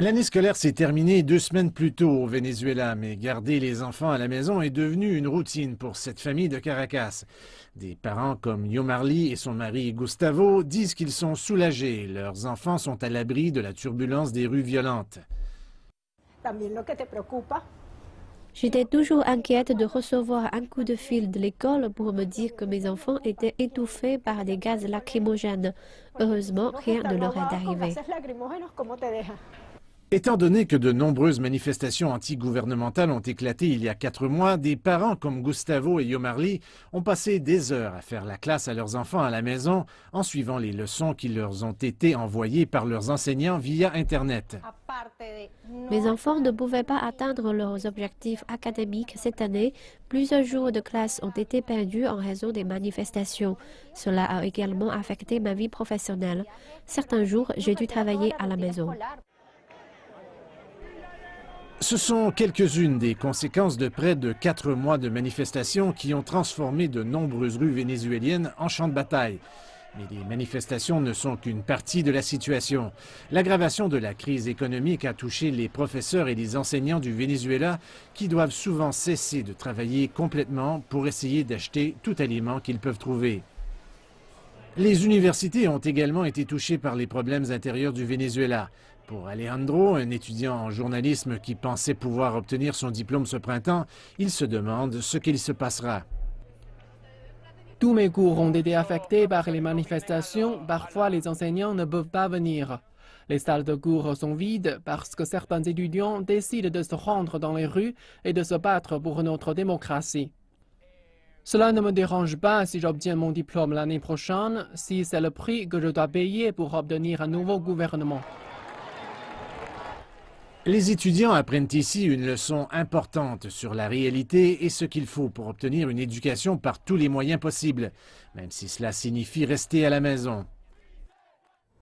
L'année scolaire s'est terminée deux semaines plus tôt au Venezuela, mais garder les enfants à la maison est devenu une routine pour cette famille de Caracas. Des parents comme Yomarli et son mari Gustavo disent qu'ils sont soulagés. Leurs enfants sont à l'abri de la turbulence des rues violentes. J'étais toujours inquiète de recevoir un coup de fil de l'école pour me dire que mes enfants étaient étouffés par des gaz lacrymogènes. Heureusement, rien ne leur est arrivé. Étant donné que de nombreuses manifestations anti-gouvernementales ont éclaté il y a quatre mois, des parents comme Gustavo et Yomarli ont passé des heures à faire la classe à leurs enfants à la maison en suivant les leçons qui leur ont été envoyées par leurs enseignants via Internet. Mes enfants ne pouvaient pas atteindre leurs objectifs académiques cette année. Plusieurs jours de classe ont été perdus en raison des manifestations. Cela a également affecté ma vie professionnelle. Certains jours, j'ai dû travailler à la maison. Ce sont quelques-unes des conséquences de près de quatre mois de manifestations qui ont transformé de nombreuses rues vénézuéliennes en champs de bataille. Mais les manifestations ne sont qu'une partie de la situation. L'aggravation de la crise économique a touché les professeurs et les enseignants du Venezuela qui doivent souvent cesser de travailler complètement pour essayer d'acheter tout aliment qu'ils peuvent trouver. Les universités ont également été touchées par les problèmes intérieurs du Venezuela. Pour Alejandro, un étudiant en journalisme qui pensait pouvoir obtenir son diplôme ce printemps, il se demande ce qu'il se passera. Tous mes cours ont été affectés par les manifestations. Parfois, les enseignants ne peuvent pas venir. Les salles de cours sont vides parce que certains étudiants décident de se rendre dans les rues et de se battre pour notre démocratie. Cela ne me dérange pas si j'obtiens mon diplôme l'année prochaine, si c'est le prix que je dois payer pour obtenir un nouveau gouvernement. Les étudiants apprennent ici une leçon importante sur la réalité et ce qu'il faut pour obtenir une éducation par tous les moyens possibles, même si cela signifie rester à la maison.